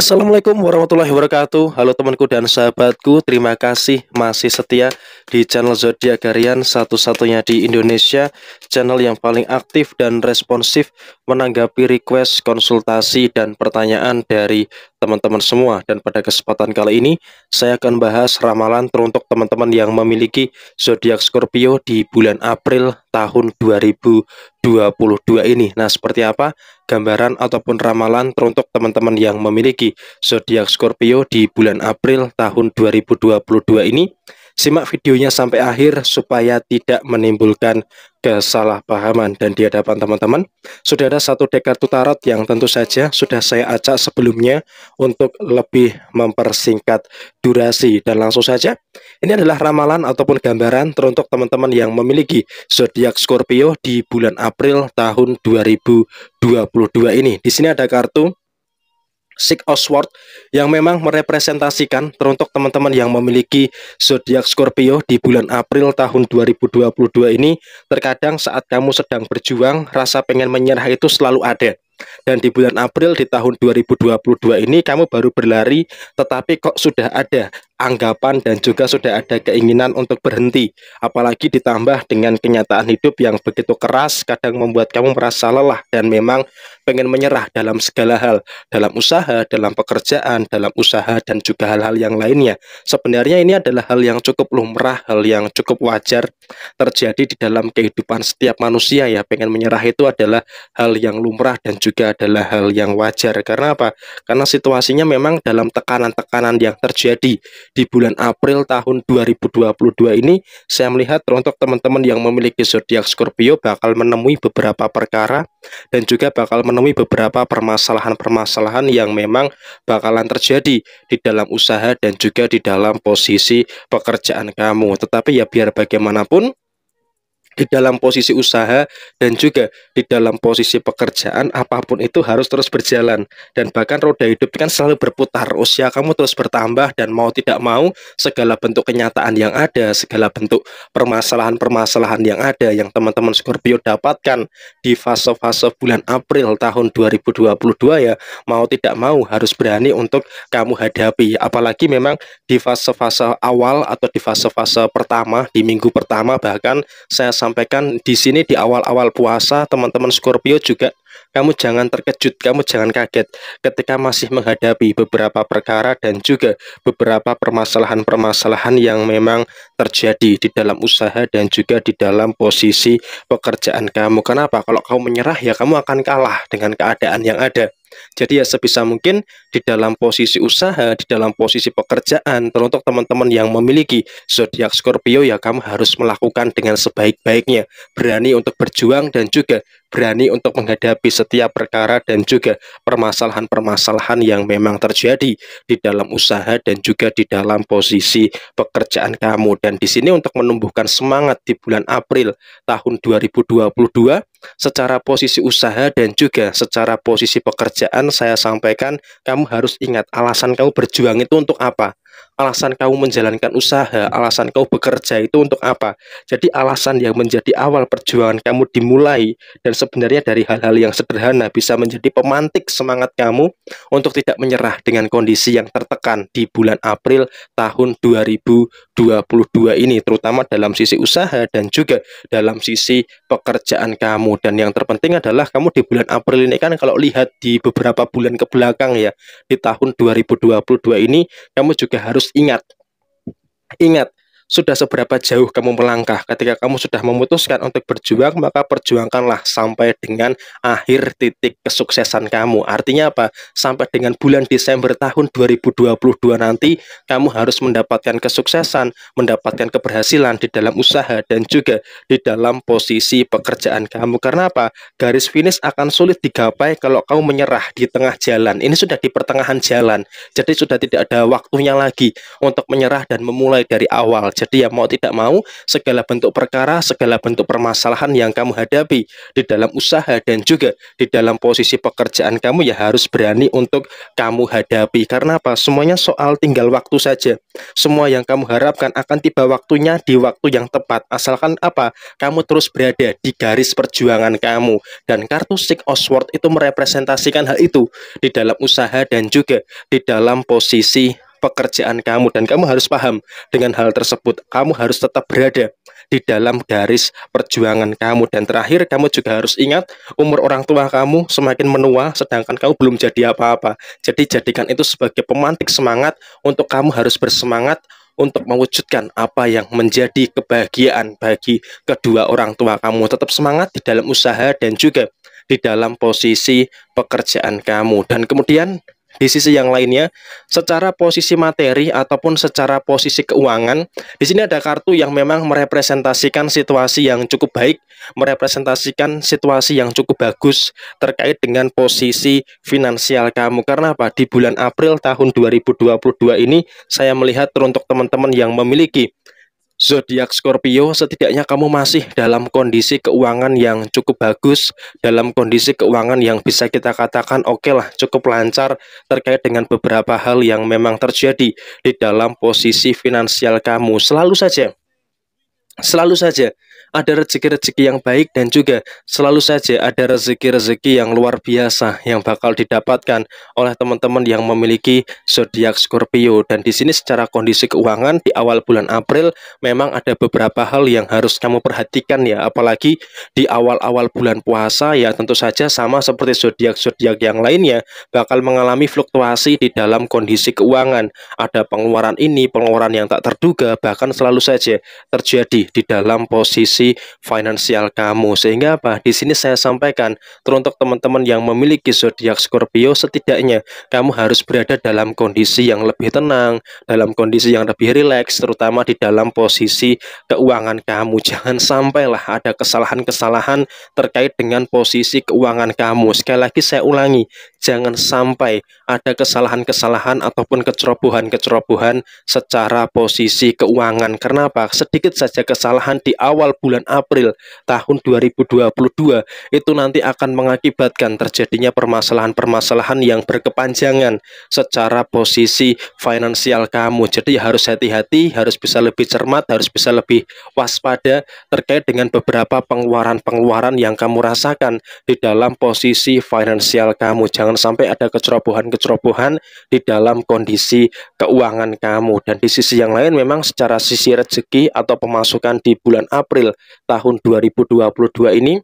Assalamualaikum warahmatullahi wabarakatuh Halo temanku dan sahabatku Terima kasih masih setia di channel Zodiak Garian Satu-satunya di Indonesia Channel yang paling aktif dan responsif menanggapi request, konsultasi, dan pertanyaan dari teman-teman semua. Dan pada kesempatan kali ini, saya akan bahas ramalan teruntuk teman-teman yang memiliki zodiak Scorpio di bulan April tahun 2022 ini. Nah, seperti apa gambaran ataupun ramalan teruntuk teman-teman yang memiliki zodiak Scorpio di bulan April tahun 2022 ini? Simak videonya sampai akhir supaya tidak menimbulkan kesalahpahaman dan di hadapan teman-teman sudah ada satu deck kartu tarot yang tentu saja sudah saya acak sebelumnya untuk lebih mempersingkat durasi dan langsung saja ini adalah ramalan ataupun gambaran teruntuk teman-teman yang memiliki zodiak Scorpio di bulan April tahun 2022 ini di sini ada kartu Sig Oswald yang memang merepresentasikan teruntuk teman-teman yang memiliki zodiak Scorpio di bulan April tahun 2022 ini terkadang saat kamu sedang berjuang rasa pengen menyerah itu selalu ada dan di bulan April di tahun 2022 ini kamu baru berlari tetapi kok sudah ada anggapan dan juga sudah ada keinginan untuk berhenti. Apalagi ditambah dengan kenyataan hidup yang begitu keras, kadang membuat kamu merasa lelah dan memang pengen menyerah dalam segala hal, dalam usaha, dalam pekerjaan, dalam usaha dan juga hal-hal yang lainnya. Sebenarnya ini adalah hal yang cukup lumrah, hal yang cukup wajar terjadi di dalam kehidupan setiap manusia ya. Pengen menyerah itu adalah hal yang lumrah dan juga adalah hal yang wajar. Karena apa? Karena situasinya memang dalam tekanan-tekanan yang terjadi di bulan April tahun 2022 ini saya melihat untuk teman-teman yang memiliki zodiak Scorpio bakal menemui beberapa perkara dan juga bakal menemui beberapa permasalahan-permasalahan yang memang bakalan terjadi di dalam usaha dan juga di dalam posisi pekerjaan kamu. Tetapi ya biar bagaimanapun di dalam posisi usaha dan juga di dalam posisi pekerjaan apapun itu harus terus berjalan dan bahkan roda hidup kan selalu berputar usia kamu terus bertambah dan mau tidak mau segala bentuk kenyataan yang ada segala bentuk permasalahan-permasalahan yang ada yang teman-teman Scorpio dapatkan di fase-fase bulan April tahun 2022 ya mau tidak mau harus berani untuk kamu hadapi apalagi memang di fase-fase awal atau di fase-fase pertama di minggu pertama bahkan saya sampai sampaikan di sini di awal-awal puasa teman-teman Scorpio juga kamu jangan terkejut, kamu jangan kaget ketika masih menghadapi beberapa perkara dan juga beberapa permasalahan-permasalahan yang memang terjadi di dalam usaha dan juga di dalam posisi pekerjaan kamu. Kenapa? Kalau kamu menyerah ya kamu akan kalah dengan keadaan yang ada. Jadi ya sebisa mungkin di dalam posisi usaha, di dalam posisi pekerjaan, teruntuk teman-teman yang memiliki zodiak Scorpio ya kamu harus melakukan dengan sebaik-baiknya, berani untuk berjuang dan juga berani untuk menghadapi setiap perkara dan juga permasalahan-permasalahan yang memang terjadi di dalam usaha dan juga di dalam posisi pekerjaan kamu. Dan di sini untuk menumbuhkan semangat di bulan April tahun 2022 secara posisi usaha dan juga secara posisi pekerjaan saya sampaikan kamu harus ingat alasan kamu berjuang itu untuk apa Alasan kamu menjalankan usaha, alasan kamu bekerja itu untuk apa? Jadi alasan yang menjadi awal perjuangan kamu dimulai dan sebenarnya dari hal-hal yang sederhana bisa menjadi pemantik semangat kamu untuk tidak menyerah dengan kondisi yang tertekan di bulan April tahun 2022 ini terutama dalam sisi usaha dan juga dalam sisi pekerjaan kamu dan yang terpenting adalah kamu di bulan April ini kan kalau lihat di beberapa bulan ke belakang ya di tahun 2022 ini kamu juga harus ingat. Ingat, sudah seberapa jauh kamu melangkah. Ketika kamu sudah memutuskan untuk berjuang, maka perjuangkanlah sampai dengan akhir titik kesuksesan kamu. Artinya apa? Sampai dengan bulan Desember tahun 2022 nanti, kamu harus mendapatkan kesuksesan, mendapatkan keberhasilan di dalam usaha dan juga di dalam posisi pekerjaan kamu. Karena apa? Garis finish akan sulit digapai kalau kamu menyerah di tengah jalan. Ini sudah di pertengahan jalan. Jadi sudah tidak ada waktunya lagi untuk menyerah dan memulai dari awal. Jadi ya mau tidak mau segala bentuk perkara, segala bentuk permasalahan yang kamu hadapi di dalam usaha dan juga di dalam posisi pekerjaan kamu ya harus berani untuk kamu hadapi. Karena apa? Semuanya soal tinggal waktu saja. Semua yang kamu harapkan akan tiba waktunya di waktu yang tepat. Asalkan apa? Kamu terus berada di garis perjuangan kamu. Dan kartu Sick Oswald itu merepresentasikan hal itu di dalam usaha dan juga di dalam posisi pekerjaan kamu dan kamu harus paham dengan hal tersebut. Kamu harus tetap berada di dalam garis perjuangan kamu dan terakhir kamu juga harus ingat umur orang tua kamu semakin menua sedangkan kamu belum jadi apa-apa. Jadi jadikan itu sebagai pemantik semangat untuk kamu harus bersemangat untuk mewujudkan apa yang menjadi kebahagiaan bagi kedua orang tua kamu. Tetap semangat di dalam usaha dan juga di dalam posisi pekerjaan kamu. Dan kemudian di sisi yang lainnya secara posisi materi ataupun secara posisi keuangan di sini ada kartu yang memang merepresentasikan situasi yang cukup baik merepresentasikan situasi yang cukup bagus terkait dengan posisi finansial kamu karena apa di bulan April tahun 2022 ini saya melihat teruntuk teman-teman yang memiliki zodiak Scorpio, setidaknya kamu masih dalam kondisi keuangan yang cukup bagus, dalam kondisi keuangan yang bisa kita katakan oke okay lah, cukup lancar terkait dengan beberapa hal yang memang terjadi di dalam posisi finansial kamu. Selalu saja, selalu saja ada rezeki-rezeki yang baik dan juga selalu saja ada rezeki-rezeki yang luar biasa yang bakal didapatkan oleh teman-teman yang memiliki zodiak Scorpio dan di sini secara kondisi keuangan di awal bulan April memang ada beberapa hal yang harus kamu perhatikan ya apalagi di awal-awal bulan puasa ya tentu saja sama seperti zodiak-zodiak yang lainnya bakal mengalami fluktuasi di dalam kondisi keuangan ada pengeluaran ini pengeluaran yang tak terduga bahkan selalu saja terjadi di dalam posisi kondisi finansial kamu. Sehingga apa? Di sini saya sampaikan teruntuk teman-teman yang memiliki zodiak Scorpio setidaknya kamu harus berada dalam kondisi yang lebih tenang, dalam kondisi yang lebih rileks terutama di dalam posisi keuangan kamu. Jangan sampailah ada kesalahan-kesalahan terkait dengan posisi keuangan kamu. Sekali lagi saya ulangi, jangan sampai ada kesalahan-kesalahan ataupun kecerobohan-kecerobohan secara posisi keuangan. Kenapa? Sedikit saja kesalahan di awal bulan bulan April tahun 2022 itu nanti akan mengakibatkan terjadinya permasalahan-permasalahan yang berkepanjangan secara posisi finansial kamu. Jadi harus hati-hati, harus bisa lebih cermat, harus bisa lebih waspada terkait dengan beberapa pengeluaran-pengeluaran yang kamu rasakan di dalam posisi finansial kamu. Jangan sampai ada kecerobohan-kecerobohan di dalam kondisi keuangan kamu. Dan di sisi yang lain memang secara sisi rezeki atau pemasukan di bulan April tahun 2022 ini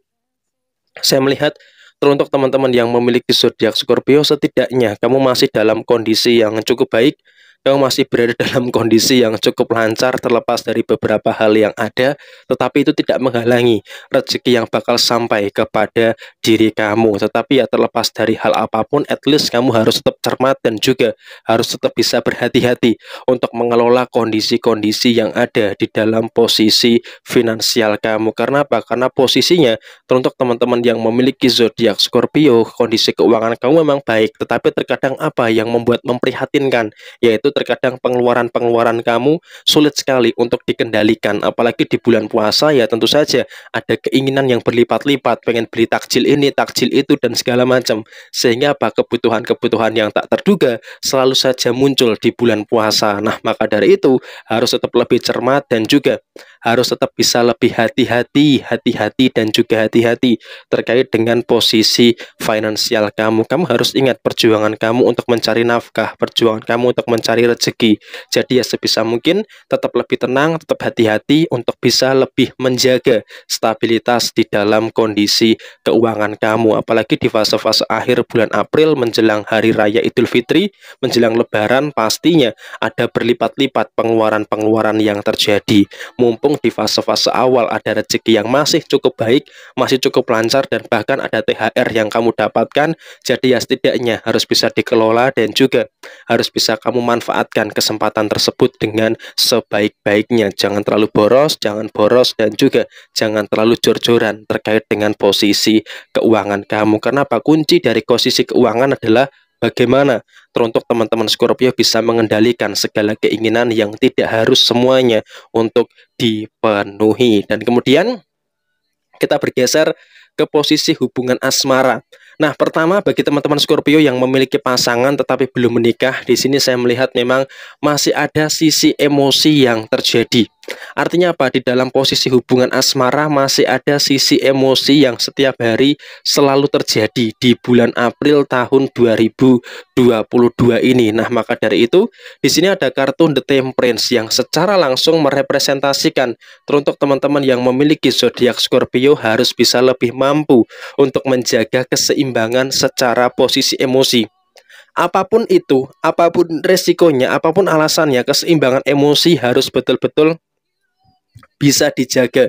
saya melihat teruntuk teman-teman yang memiliki zodiak Scorpio setidaknya kamu masih dalam kondisi yang cukup baik yang masih berada dalam kondisi yang cukup lancar terlepas dari beberapa hal yang ada, tetapi itu tidak menghalangi rezeki yang bakal sampai kepada diri kamu. Tetapi ya terlepas dari hal apapun, at least kamu harus tetap cermat dan juga harus tetap bisa berhati-hati untuk mengelola kondisi-kondisi yang ada di dalam posisi finansial kamu. Karena apa? Karena posisinya teruntuk teman-teman yang memiliki zodiak Scorpio, kondisi keuangan kamu memang baik, tetapi terkadang apa yang membuat memprihatinkan yaitu terkadang pengeluaran-pengeluaran kamu sulit sekali untuk dikendalikan. Apalagi di bulan puasa ya tentu saja ada keinginan yang berlipat-lipat, pengen beli takjil ini, takjil itu, dan segala macam. Sehingga apa kebutuhan-kebutuhan yang tak terduga selalu saja muncul di bulan puasa. Nah maka dari itu harus tetap lebih cermat dan juga harus tetap bisa lebih hati-hati, hati-hati dan juga hati-hati terkait dengan posisi finansial kamu. Kamu harus ingat perjuangan kamu untuk mencari nafkah, perjuangan kamu untuk mencari rezeki. Jadi ya sebisa mungkin tetap lebih tenang, tetap hati-hati untuk bisa lebih menjaga stabilitas di dalam kondisi keuangan kamu. Apalagi di fase-fase akhir bulan April menjelang hari raya Idul Fitri, menjelang lebaran pastinya ada berlipat-lipat pengeluaran-pengeluaran yang terjadi. Mumpung mumpung di fase-fase awal ada rezeki yang masih cukup baik, masih cukup lancar dan bahkan ada THR yang kamu dapatkan. Jadi ya setidaknya harus bisa dikelola dan juga harus bisa kamu manfaatkan kesempatan tersebut dengan sebaik-baiknya. Jangan terlalu boros, jangan boros dan juga jangan terlalu jor-joran terkait dengan posisi keuangan kamu. Kenapa? Kunci dari posisi keuangan adalah Bagaimana teruntuk teman-teman Scorpio bisa mengendalikan segala keinginan yang tidak harus semuanya untuk dipenuhi. Dan kemudian kita bergeser ke posisi hubungan asmara. Nah, pertama bagi teman-teman Scorpio yang memiliki pasangan tetapi belum menikah, di sini saya melihat memang masih ada sisi emosi yang terjadi. Artinya apa? Di dalam posisi hubungan asmara masih ada sisi emosi yang setiap hari selalu terjadi di bulan April tahun 2022 ini. Nah, maka dari itu di sini ada kartu The Temperance yang secara langsung merepresentasikan teruntuk teman-teman yang memiliki zodiak Scorpio harus bisa lebih mampu untuk menjaga keseimbangan secara posisi emosi apapun itu, apapun resikonya, apapun alasannya, keseimbangan emosi harus betul-betul bisa dijaga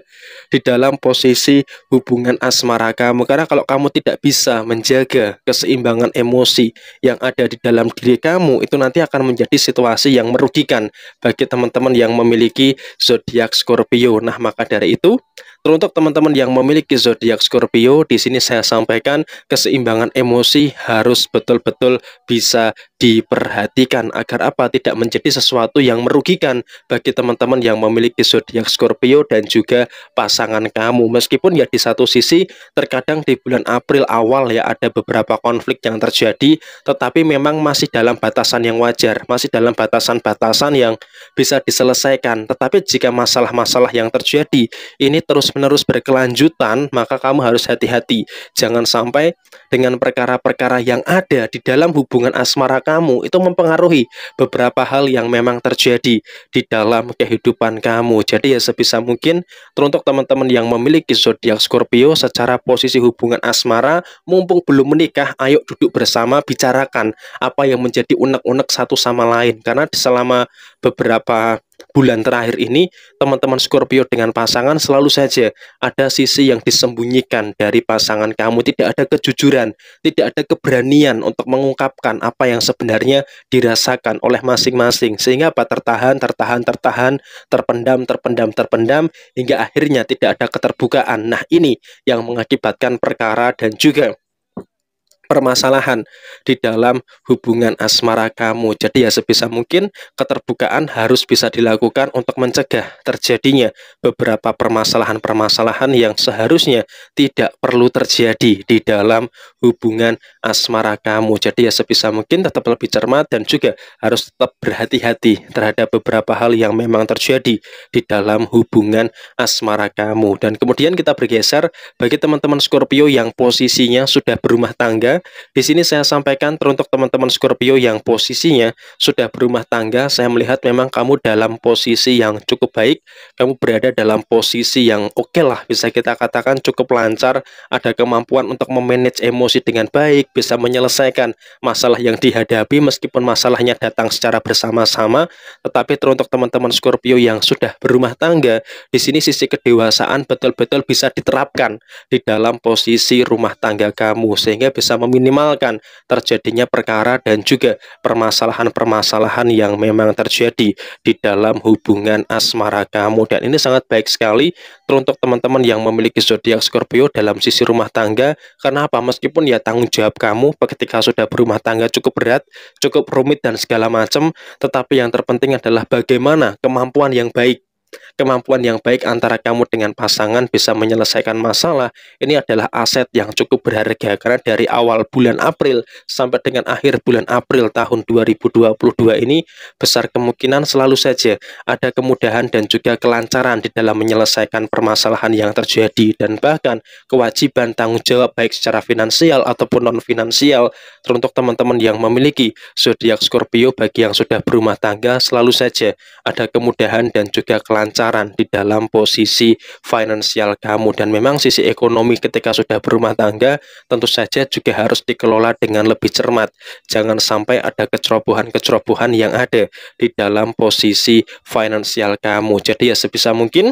di dalam posisi hubungan asmara kamu karena kalau kamu tidak bisa menjaga keseimbangan emosi yang ada di dalam diri kamu itu nanti akan menjadi situasi yang merugikan bagi teman-teman yang memiliki zodiak Scorpio nah maka dari itu Teruntuk teman-teman yang memiliki zodiak Scorpio, di sini saya sampaikan keseimbangan emosi harus betul-betul bisa diperhatikan agar apa tidak menjadi sesuatu yang merugikan bagi teman-teman yang memiliki zodiak Scorpio dan juga pasangan kamu. Meskipun ya di satu sisi terkadang di bulan April awal ya ada beberapa konflik yang terjadi, tetapi memang masih dalam batasan yang wajar, masih dalam batasan-batasan yang bisa diselesaikan. Tetapi jika masalah-masalah yang terjadi ini terus terus-menerus berkelanjutan, maka kamu harus hati-hati. Jangan sampai dengan perkara-perkara yang ada di dalam hubungan asmara kamu itu mempengaruhi beberapa hal yang memang terjadi di dalam kehidupan kamu. Jadi ya sebisa mungkin teruntuk teman-teman yang memiliki zodiak Scorpio secara posisi hubungan asmara, mumpung belum menikah, ayo duduk bersama bicarakan apa yang menjadi unek-unek satu sama lain karena selama beberapa bulan terakhir ini teman-teman Scorpio dengan pasangan selalu saja ada sisi yang disembunyikan dari pasangan kamu tidak ada kejujuran tidak ada keberanian untuk mengungkapkan apa yang sebenarnya dirasakan oleh masing-masing sehingga apa tertahan tertahan tertahan terpendam terpendam terpendam hingga akhirnya tidak ada keterbukaan nah ini yang mengakibatkan perkara dan juga permasalahan di dalam hubungan asmara kamu. Jadi ya sebisa mungkin keterbukaan harus bisa dilakukan untuk mencegah terjadinya beberapa permasalahan-permasalahan yang seharusnya tidak perlu terjadi di dalam hubungan asmara kamu. Jadi ya sebisa mungkin tetap lebih cermat dan juga harus tetap berhati-hati terhadap beberapa hal yang memang terjadi di dalam hubungan asmara kamu. Dan kemudian kita bergeser bagi teman-teman Scorpio yang posisinya sudah berumah tangga di sini saya sampaikan teruntuk teman-teman Scorpio yang posisinya sudah berumah tangga, saya melihat memang kamu dalam posisi yang cukup baik, kamu berada dalam posisi yang oke okay lah, bisa kita katakan cukup lancar, ada kemampuan untuk memanage emosi dengan baik, bisa menyelesaikan masalah yang dihadapi meskipun masalahnya datang secara bersama-sama, tetapi teruntuk teman-teman Scorpio yang sudah berumah tangga, di sini sisi kedewasaan betul-betul bisa diterapkan di dalam posisi rumah tangga kamu sehingga bisa meminimalkan terjadinya perkara dan juga permasalahan-permasalahan yang memang terjadi di dalam hubungan asmara kamu dan ini sangat baik sekali teruntuk teman-teman yang memiliki zodiak Scorpio dalam sisi rumah tangga karena apa meskipun ya tanggung jawab kamu ketika sudah berumah tangga cukup berat cukup rumit dan segala macam tetapi yang terpenting adalah bagaimana kemampuan yang baik Kemampuan yang baik antara kamu dengan pasangan bisa menyelesaikan masalah. Ini adalah aset yang cukup berharga karena dari awal bulan April sampai dengan akhir bulan April tahun 2022 ini besar kemungkinan selalu saja ada kemudahan dan juga kelancaran di dalam menyelesaikan permasalahan yang terjadi dan bahkan kewajiban tanggung jawab baik secara finansial ataupun non finansial teruntuk teman-teman yang memiliki zodiak Scorpio bagi yang sudah berumah tangga selalu saja ada kemudahan dan juga kelancaran kelancaran di dalam posisi finansial kamu dan memang sisi ekonomi ketika sudah berumah tangga tentu saja juga harus dikelola dengan lebih cermat jangan sampai ada kecerobohan-kecerobohan yang ada di dalam posisi finansial kamu jadi ya sebisa mungkin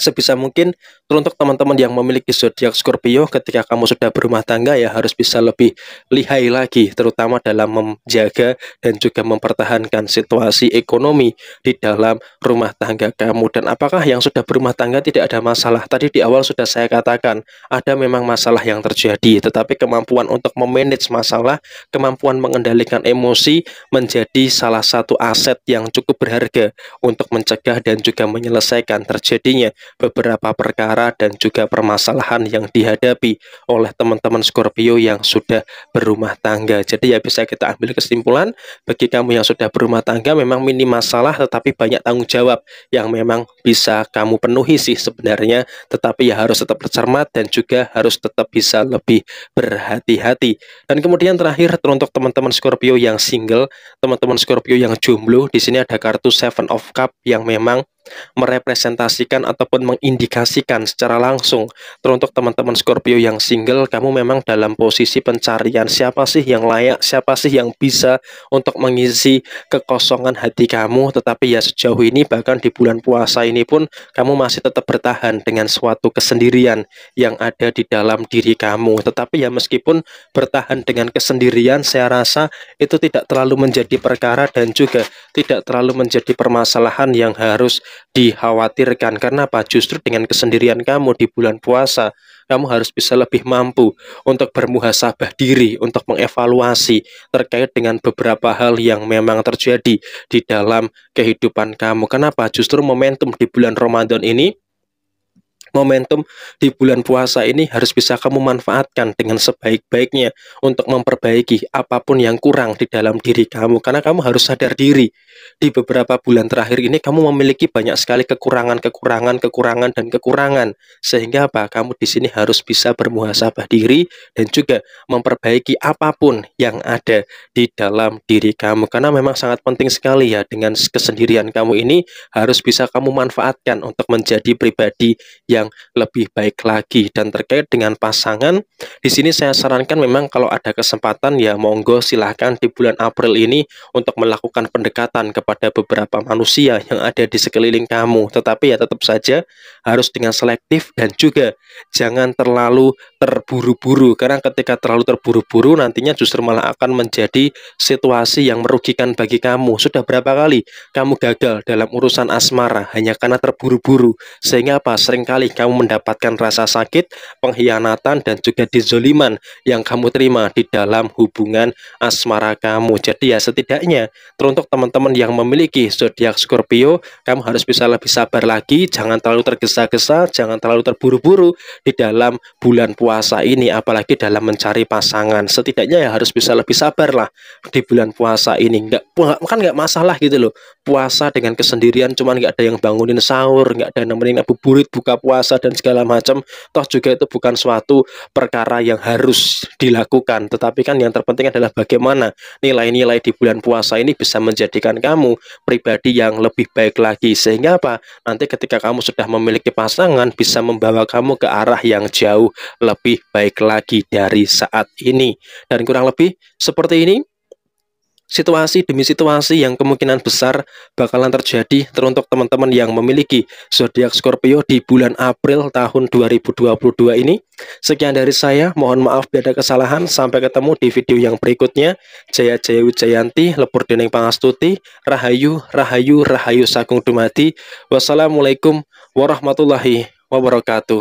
sebisa mungkin teruntuk teman-teman yang memiliki zodiak Scorpio ketika kamu sudah berumah tangga ya harus bisa lebih lihai lagi terutama dalam menjaga dan juga mempertahankan situasi ekonomi di dalam rumah tangga kamu dan apakah yang sudah berumah tangga tidak ada masalah tadi di awal sudah saya katakan ada memang masalah yang terjadi tetapi kemampuan untuk memanage masalah kemampuan mengendalikan emosi menjadi salah satu aset yang cukup berharga untuk mencegah dan juga menyelesaikan terjadinya beberapa perkara dan juga permasalahan yang dihadapi oleh teman-teman Scorpio yang sudah berumah tangga. Jadi ya bisa kita ambil kesimpulan bagi kamu yang sudah berumah tangga memang minim masalah tetapi banyak tanggung jawab yang memang bisa kamu penuhi sih sebenarnya tetapi ya harus tetap bercermat dan juga harus tetap bisa lebih berhati-hati. Dan kemudian terakhir untuk teman-teman Scorpio yang single, teman-teman Scorpio yang jomblo, di sini ada kartu Seven of Cup yang memang merepresentasikan ataupun mengindikasikan secara langsung. Teruntuk teman-teman Scorpio yang single, kamu memang dalam posisi pencarian siapa sih yang layak, siapa sih yang bisa untuk mengisi kekosongan hati kamu. Tetapi ya sejauh ini bahkan di bulan puasa ini pun kamu masih tetap bertahan dengan suatu kesendirian yang ada di dalam diri kamu. Tetapi ya meskipun bertahan dengan kesendirian, saya rasa itu tidak terlalu menjadi perkara dan juga tidak terlalu menjadi permasalahan yang harus dikhawatirkan. Karena apa? Justru dengan kesendirian kamu di bulan puasa, kamu harus bisa lebih mampu untuk bermuhasabah diri, untuk mengevaluasi terkait dengan beberapa hal yang memang terjadi di dalam kehidupan kamu. Kenapa? Justru momentum di bulan Ramadan ini momentum di bulan puasa ini harus bisa kamu manfaatkan dengan sebaik-baiknya untuk memperbaiki apapun yang kurang di dalam diri kamu karena kamu harus sadar diri di beberapa bulan terakhir ini kamu memiliki banyak sekali kekurangan kekurangan kekurangan dan kekurangan sehingga apa kamu di sini harus bisa bermuhasabah diri dan juga memperbaiki apapun yang ada di dalam diri kamu karena memang sangat penting sekali ya dengan kesendirian kamu ini harus bisa kamu manfaatkan untuk menjadi pribadi yang yang lebih baik lagi dan terkait dengan pasangan di sini saya sarankan memang kalau ada kesempatan ya monggo silahkan di bulan April ini untuk melakukan pendekatan kepada beberapa manusia yang ada di sekeliling kamu tetapi ya tetap saja harus dengan selektif dan juga jangan terlalu terburu-buru karena ketika terlalu terburu-buru nantinya justru malah akan menjadi situasi yang merugikan bagi kamu sudah berapa kali kamu gagal dalam urusan asmara hanya karena terburu-buru sehingga apa seringkali kamu mendapatkan rasa sakit pengkhianatan dan juga dizoliman yang kamu terima di dalam hubungan asmara kamu jadi ya setidaknya teruntuk teman-teman yang memiliki zodiak Scorpio kamu harus bisa lebih sabar lagi jangan terlalu tergesa-gesa jangan terlalu terburu-buru di dalam bulan puasa puasa ini apalagi dalam mencari pasangan setidaknya ya harus bisa lebih sabar lah di bulan puasa ini nggak kan nggak masalah gitu loh puasa dengan kesendirian cuman nggak ada yang bangunin sahur nggak ada yang nemenin burit buka puasa dan segala macam toh juga itu bukan suatu perkara yang harus dilakukan tetapi kan yang terpenting adalah bagaimana nilai-nilai di bulan puasa ini bisa menjadikan kamu pribadi yang lebih baik lagi sehingga apa nanti ketika kamu sudah memiliki pasangan bisa membawa kamu ke arah yang jauh lebih lebih baik lagi dari saat ini. Dan kurang lebih seperti ini situasi demi situasi yang kemungkinan besar bakalan terjadi teruntuk teman-teman yang memiliki zodiak Scorpio di bulan April tahun 2022 ini. Sekian dari saya, mohon maaf bila ada kesalahan. Sampai ketemu di video yang berikutnya. Jaya Jaya Wijayanti, Lebur Dening Pangastuti, Rahayu, Rahayu, Rahayu Sagung Dumadi. Wassalamualaikum warahmatullahi wabarakatuh.